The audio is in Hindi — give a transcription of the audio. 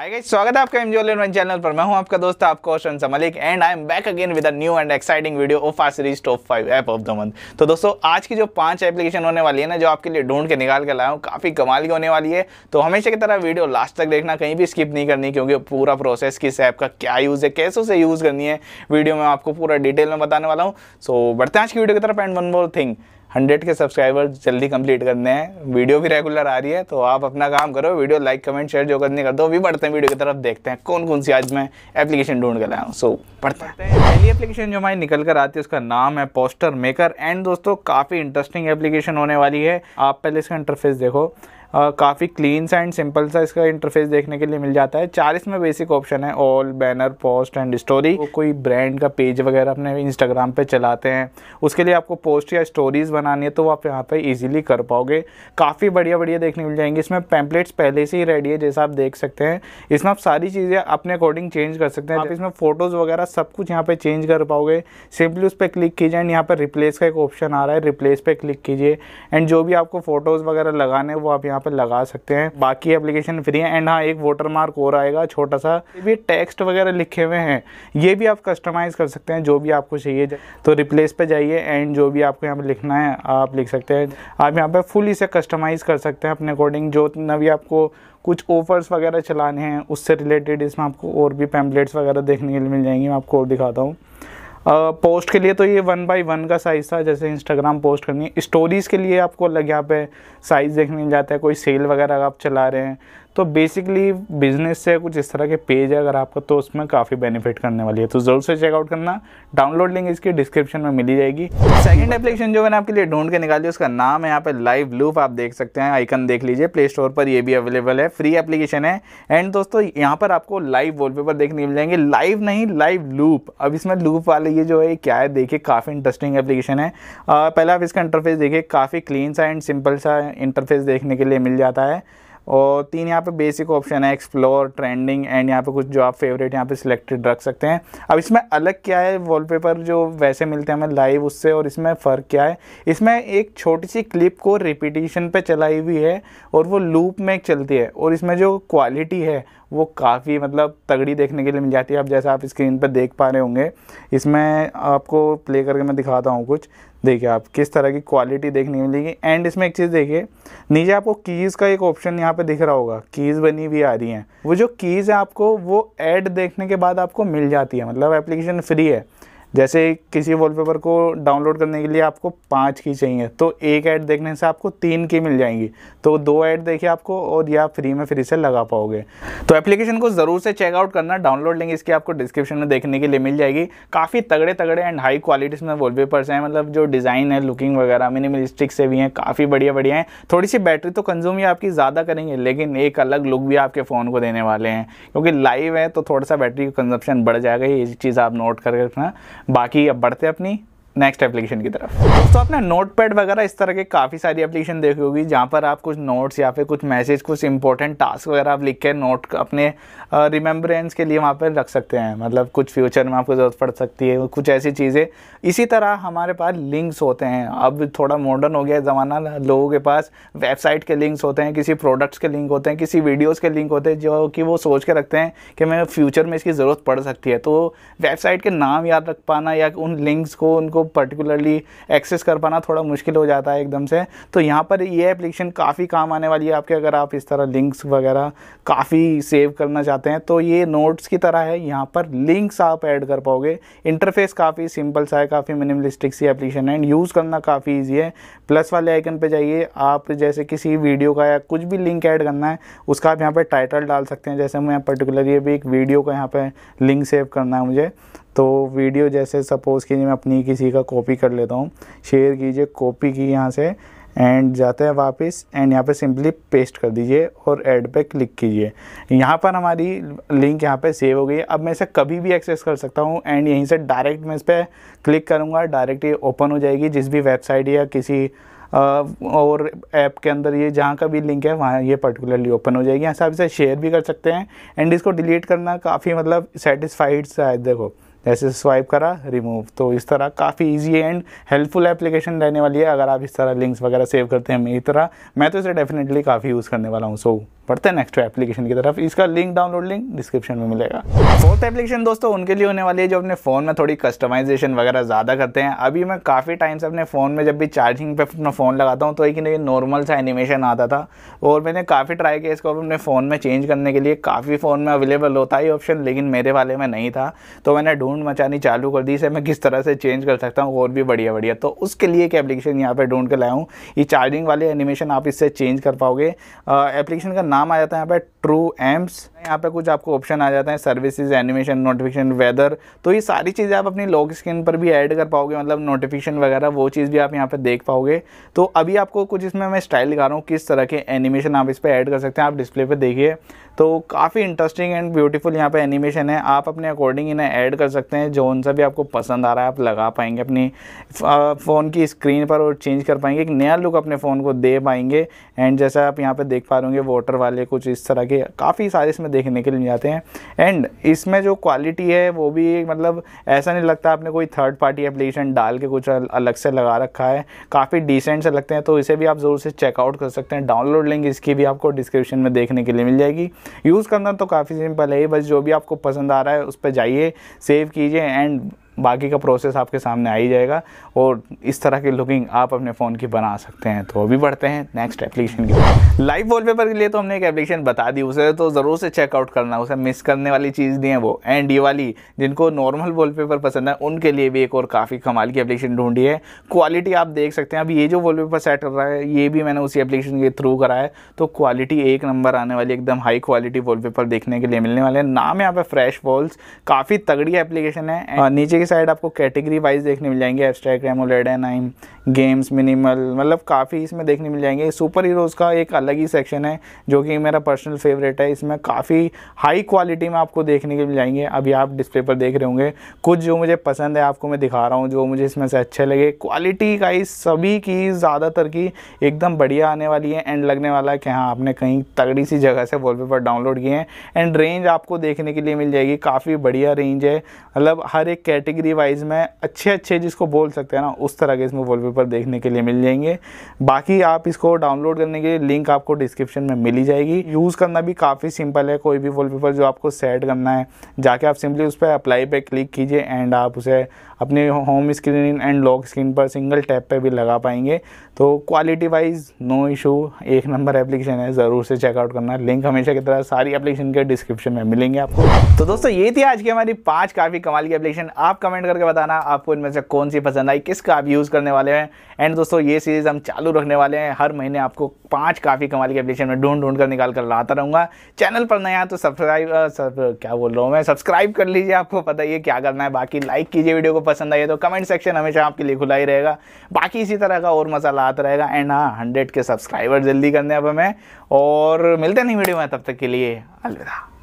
हाय गाइस स्वागत है आपका एमजीओ लेवन चैनल पर मैं हूं आपका दोस्त आपका Oshan Samlik and I am back again with a new and exciting video of our series top five app of the month तो दोस्तों आज की जो पांच एप्लीकेशन होने वाली है ना जो आपके लिए ढूंढ के निकाल के लाया हूँ काफ़ी कमाल की होने वाली है तो हमेशा की तरह वीडियो लास्ट तक देखना कहीं भी स्किप नहीं करनी क्योंकि पूरा प्रोसेस किस ऐप का क्या यूज़ है कैसे उसे यूज़ करनी है वीडियो में आपको पूरा डिटेल में बताने वाला हूँ सो बढ़ते हैं आज की वीडियो की तरफ and one more thing hundred के सब्सक्राइबर जल्दी कंप्लीट करने हैं वीडियो भी रेगुलर आ रही है तो आप अपना काम करो वीडियो लाइक कमेंट शेयर जो करने कर दो भी बढ़ते हैं वीडियो की तरफ देखते हैं कौन कौन सी आज मैं एप्लीकेशन ढूंढ के लाया हूँ सो पढ़ते हैं पहली एप्लीकेशन जो हमारी निकल कर आती है उसका नाम है पोस्टर मेकर एंड दोस्तों काफ़ी इंटरेस्टिंग एप्लीकेशन होने वाली है आप पहले इसका इंटरफेस देखो काफ़ी क्लीन सा एंड सिंपल सा इसका इंटरफेस देखने के लिए मिल जाता है चालीस में बेसिक ऑप्शन है all banner post and story कोई ब्रांड का पेज वगैरह अपने इंस्टाग्राम पे चलाते हैं उसके लिए आपको पोस्ट या स्टोरीज़ बनानी है तो आप यहाँ पर इजीली कर पाओगे काफ़ी बढ़िया बढ़िया देखने मिल जाएंगे इसमें पैम्पलेट्स पहले से ही रेडी है जैसा आप देख सकते हैं इसमें आप सारी चीज़ें अपने अकॉर्डिंग चेंज कर सकते हैं हाँ। आप इसमें फ़ोटोज़ वगैरह सब कुछ यहाँ पर चेंज कर पाओगे सिंपली उस पर क्लिक कीजिए एंड यहाँ पर रिप्लेस का एक ऑप्शन आ रहा है रिप्लेस पर क्लिक कीजिए एंड जो भी आपको फ़ोटोज़ वगैरह लगाने वो आप यहाँ यहाँ पर लगा सकते हैं बाकी एप्लीकेशन फ्री है एंड हाँ एक वोटर मार्क और आएगा छोटा सा ये भी टेक्स्ट वगैरह लिखे हुए हैं ये भी आप कस्टमाइज़ कर सकते हैं जो भी आपको चाहिए तो रिप्लेस पे जाइए एंड जो भी आपको यहाँ पर लिखना है आप लिख सकते हैं आप यहाँ पर फुल इसे कस्टमाइज़ कर सकते हैं अपने अकॉर्डिंग जो जितना भी आपको कुछ ऑफर्स वगैरह चलाने हैं उससे रिलेटेड इसमें आपको और भी पैम्पलेट्स वगैरह देखने के लिए मिल जाएंगे मैं आपको और दिखाता हूँ पोस्ट के लिए तो ये वन बाई वन का साइज़ था जैसे इंस्टाग्राम पोस्ट करनी है स्टोरीज़ के लिए आपको अलग यहाँ पे साइज़ देखने मिल जाता है कोई सेल वगैरह आप चला रहे हैं तो बेसिकली बिजनेस से कुछ इस तरह के पेज है अगर आपका तो उसमें काफ़ी बेनिफिट करने वाली है तो ज़रूर से चेकआउट करना डाउनलोड लिंक इसकी डिस्क्रिप्शन में मिली जाएगी सेकंड एप्लीकेशन जो मैंने आपके लिए ढूंढ के निकाली है उसका नाम है यहाँ पे लाइव लूप आप देख सकते हैं आइकन देख लीजिए प्ले स्टोर पर ये भी अवेलेबल है फ्री एप्लीकेशन है एंड दोस्तों यहाँ पर आपको लाइव पेपर देखने मिल जाएंगे लाइव नहीं लाइव लूप अब इसमें लूप वाले ये जो है क्या है देखिए काफ़ी इंटरेस्टिंग एप्लीकेशन है पहले आप इसका इंटरफेस देखिए काफ़ी क्लीन सा एंड सिंपल सा इंटरफेस देखने के लिए मिल जाता है और तीन यहाँ पे बेसिक ऑप्शन है एक्सप्लोर ट्रेंडिंग एंड यहाँ पे कुछ जो आप फेवरेट यहाँ पे सिलेक्टेड रख सकते हैं अब इसमें अलग क्या है वॉलपेपर जो वैसे मिलते हैं हमें लाइव उससे और इसमें फ़र्क क्या है इसमें एक छोटी सी क्लिप को रिपीटिशन पे चलाई हुई है और वो लूप में चलती है और इसमें जो क्वालिटी है वो काफ़ी मतलब तगड़ी देखने के लिए मिल जाती है आप जैसा आप स्क्रीन पर देख पा रहे होंगे इसमें आपको प्ले करके मैं दिखाता हूँ कुछ देखिए आप किस तरह की क्वालिटी देखने मिलेगी एंड इसमें एक चीज़ देखिए नीचे आपको कीज़ का एक ऑप्शन यहाँ पे दिख रहा होगा कीज़ बनी हुई आ रही हैं वो जो कीज़ है आपको वो ऐड देखने के बाद आपको मिल जाती मतलब है मतलब एप्लीकेशन फ्री है जैसे किसी वॉलपेपर को डाउनलोड करने के लिए आपको पाँच की चाहिए तो एक ऐड देखने से आपको तीन की मिल जाएंगी तो दो ऐड देखिए आपको और या आप फ्री में फ्री से लगा पाओगे तो एप्लीकेशन को ज़रूर से चेकआउट करना डाउनलोड लिंक इसकी आपको डिस्क्रिप्शन में देखने के लिए मिल जाएगी काफ़ी तगड़े तगड़े एंड हाई क्वालिटीज़ में वॉलपेपर्स हैं मतलब जो डिज़ाइन है लुकिंग वगैरह मिनिमलिस्टिक से भी हैं काफ़ी बढ़िया बढ़िया हैं थोड़ी सी बैटरी तो कंज्यूम ही आपकी ज़्यादा करेंगे लेकिन एक अलग लुक भी आपके फ़ोन को देने वाले हैं क्योंकि लाइव है तो थोड़ा सा बैटरी कंजप्शन बढ़ जाएगा ये चीज़ आप नोट करके रखना बाकी अब बढ़ते अपनी नेक्स्ट एप्लीकेशन की तरफ दोस्तों आपने नोट पैड वगैरह इस तरह के काफ़ी सारी एप्लीकेशन देखी होगी जहाँ पर आप कुछ नोट्स या फिर कुछ मैसेज कुछ इंपॉर्टेंट टास्क वगैरह आप लिख के नोट अपने रिमेम्बरेंस के लिए वहाँ पर रख सकते हैं मतलब कुछ फ्यूचर में आपको ज़रूरत पड़ सकती है कुछ ऐसी चीज़ें इसी तरह हमारे पास लिंक्स होते हैं अब थोड़ा मॉडर्न हो गया ज़माना लोगों के पास वेबसाइट के लिंक्स होते हैं किसी प्रोडक्ट्स के लिंक होते हैं किसी वीडियोज़ के लिंक होते हैं जो कि वो सोच के रखते हैं कि मैं फ्यूचर में इसकी ज़रूरत पड़ सकती है तो वेबसाइट के नाम याद रख पाना या उन लिंक्स को उनको पर्टिकुलरली एक्सेस कर पाना थोड़ा मुश्किल हो जाता है एकदम से तो यहाँ पर ये एप्लीकेशन काफ़ी काम आने वाली है आपके अगर आप इस तरह लिंक्स वगैरह काफ़ी सेव करना चाहते हैं तो ये नोट्स की तरह है यहाँ पर लिंक्स आप ऐड कर पाओगे इंटरफेस काफ़ी सिंपल सा है काफ़ी मिनिमलिस्टिक सी एप्लीकेशन है एंड यूज़ करना काफ़ी ईजी है प्लस वाले आइकन पर जाइए आप जैसे किसी वीडियो का या कुछ भी लिंक ऐड करना है उसका आप यहाँ पर टाइटल डाल सकते हैं जैसे मैं पर्टिकुलरली अभी एक वीडियो का यहाँ पर लिंक सेव करना है मुझे तो वीडियो जैसे सपोज़ कीजिए मैं अपनी किसी का कॉपी कर लेता हूँ शेयर कीजिए कॉपी की यहाँ से एंड जाते हैं वापस एंड यहाँ पे सिंपली पेस्ट कर दीजिए और ऐड पे क्लिक कीजिए यहाँ पर हमारी लिंक यहाँ पे सेव हो गई है अब मैं इसे कभी भी एक्सेस कर सकता हूँ एंड यहीं से डायरेक्ट मैं इस पर क्लिक करूँगा डायरेक्ट ये ओपन हो जाएगी जिस भी वेबसाइट या किसी और ऐप के अंदर ये जहाँ का भी लिंक है वहाँ ये पर्टिकुलरली ओपन हो जाएगी यहाँ से आप इसे शेयर भी कर सकते हैं एंड इसको डिलीट करना काफ़ी मतलब सेटिस्फाइड सा है देखो जैसे स्वाइप करा रिमूव तो इस तरह काफ़ी इजी एंड हेल्पफुल एप्लीकेशन रहने वाली है अगर आप इस तरह लिंक्स वगैरह सेव करते हैं मेरी तरह मैं तो इसे डेफिनेटली काफ़ी यूज़ करने वाला हूँ सो so, हैं नेक्स्ट एप्लीकेशन की तरफ इसका लिंक डाउनलोड लिंक डिस्क्रिप्शन में मिलेगा फोर्थ एप्लीकेशन दोस्तों उनके लिए होने वाली है जो अपने फ़ोन में थोड़ी कस्टमाइजेशन वगैरह ज़्यादा करते हैं अभी मैं काफ़ी टाइम से अपने फ़ोन में जब भी चार्जिंग पे अपना फ़ोन लगाता हूँ तो एक नॉर्मल सा एनिमेशन आता था और मैंने काफ़ी ट्राई किया इसको अपने फ़ोन में चेंज करने के लिए काफ़ी फ़ोन में अवेलेबल होता है ऑप्शन लेकिन मेरे वाले में नहीं था तो मैंने ढूंढ मचानी चालू कर दी इसे मैं किस तरह से चेंज कर सकता हूँ और भी बढ़िया बढ़िया तो उसके लिए एक एप्लीकेशन यहाँ पर ढूंढ कर लाया हूँ ये चार्जिंग वाले एनिमेशन आप इससे चेंज कर पाओगे एप्लीकेशन का नाम आ जाता है यहाँ पर ट्रू एम्स यहाँ पे कुछ आपको ऑप्शन आ जाता है सर्विसेज एनिमेशन नोटिफिकेशन वेदर तो ये सारी चीज़ें आप अपनी लॉक स्क्रीन पर भी ऐड कर पाओगे मतलब नोटिफिकेशन वगैरह वो चीज़ भी आप यहाँ पे देख पाओगे तो अभी आपको कुछ इसमें मैं स्टाइल दिखा रहा हूँ किस तरह के एनिमेशन आप इस पर ऐड कर सकते हैं आप डिस्प्ले पर देखिए तो काफ़ी इंटरेस्टिंग एंड ब्यूटीफुल यहाँ पर एनिमेशन है आप अपने अकॉर्डिंग इन्हें ऐड कर सकते हैं जो उनसे भी आपको पसंद आ रहा है आप लगा पाएंगे अपनी फ़ोन की स्क्रीन पर और चेंज कर पाएंगे एक नया लुक अपने फ़ोन को दे पाएंगे एंड जैसा आप यहाँ पर देख पा रहे होंगे वाटर वाले कुछ इस तरह के काफ़ी सारे इसमें में देखने के लिए जाते हैं एंड इसमें जो क्वालिटी है वो भी मतलब ऐसा नहीं लगता आपने कोई थर्ड पार्टी एप्लीकेशन डाल के कुछ अलग से लगा रखा है काफ़ी डिसेंट से लगते हैं तो इसे भी आप ज़रूर से चेकआउट कर सकते हैं डाउनलोड लिंक इसकी भी आपको डिस्क्रिप्शन में देखने के लिए मिल जाएगी यूज़ करना तो काफ़ी सिंपल है बस जो भी आपको पसंद आ रहा है उस पर जाइए सेव कीजिए एंड बाकी का प्रोसेस आपके सामने आ ही जाएगा और इस तरह की लुकिंग आप अपने फ़ोन की बना सकते हैं तो अभी बढ़ते हैं नेक्स्ट एप्लीकेशन की लाइव वॉलपेपर के लिए तो हमने एक एप्लीकेशन बता दी उसे तो ज़रूर से चेकआउट करना उसे मिस करने वाली चीज़ दी है वो एंड ये वाली जिनको नॉर्मल वॉलपेपर पसंद है उनके लिए भी एक और काफ़ी कमाल की एप्लीकेशन ढूंढी है क्वालिटी आप देख सकते हैं अब ये जो वॉलपेपर सेट कर रहा है ये भी मैंने उसी एप्लीकेशन के थ्रू करा है तो क्वालिटी एक नंबर आने वाली एकदम हाई क्वालिटी वॉलपेपर देखने के लिए मिलने वाले हैं नाम यहाँ पे फ्रेश वॉल्स काफ़ी तगड़ी एप्लीकेशन है नीचे के साइड आपको कैटेगरी वाइज देखने मिल जाएंगे abstract anime games minimal मतलब काफ़ी इसमें देखने मिल जाएंगे सुपर हीरोज़ का एक अलग ही सेक्शन है जो कि मेरा पर्सनल फेवरेट है इसमें काफ़ी हाई क्वालिटी में आपको देखने के मिल जाएंगे अभी आप डिस्प्ले पर देख रहे होंगे कुछ जो मुझे पसंद है आपको मैं दिखा रहा हूँ जो मुझे इसमें से अच्छे लगे क्वालिटी का इस सभी की ज़्यादातर की एकदम बढ़िया आने वाली है एंड लगने वाला है कि हाँ आपने कहीं तगड़ी सी जगह से वॉलपेपर डाउनलोड किए हैं एंड रेंज आपको देखने के लिए मिल जाएगी काफ़ी बढ़िया रेंज है मतलब हर एक कैटेगरी कैटेगरी वाइज में अच्छे अच्छे जिसको बोल सकते हैं ना उस तरह के इसमें वॉलपेपर देखने के लिए मिल जाएंगे बाकी आप इसको डाउनलोड करने के लिए लिंक आपको डिस्क्रिप्शन में मिली जाएगी यूज़ करना भी काफ़ी सिंपल है कोई भी वॉलपेपर जो आपको सेट करना है जाके आप सिंपली उस पर अप्लाई पर क्लिक कीजिए एंड आप उसे अपने home screen and lock screen पर सिंगल टैप पे भी लगा पाएंगे तो क्वालिटी वाइज नो इशू एक नंबर एप्लीकेशन है ज़रूर से चेकआउट करना लिंक हमेशा की तरह सारी एप्लीकेशन के डिस्क्रिप्शन में मिलेंगे आपको तो दोस्तों ये थी आज की हमारी पाँच काफ़ी कमाल की एप्लीकेशन आप कमेंट करके बताना आपको इनमें से कौन सी पसंद आई किसका आप यूज़ करने वाले हैं एंड दोस्तों ये सीरीज़ हम चालू रखने वाले हैं हर महीने आपको पाँच काफ़ी कमाल की एप्लीकेशन में ढूंढ ढूंढ कर निकाल कर लाता रहूँगा चैनल पर नया तो सब्सक्राइब क्या बोल रहा हूँ मैं सब्सक्राइब कर लीजिए आपको पता ही है क्या करना है बाकी लाइक कीजिए वीडियो को पसंद आई है तो कमेंट सेक्शन हमेशा आपके लिए खुला ही रहेगा बाकी इसी तरह का और मसाला आता रहेगा एंड हाँ हंड्रेड के सब्सक्राइबर जल्दी करने अब हमें और मिलते नहीं वीडियो में तब तक के लिए अलविदा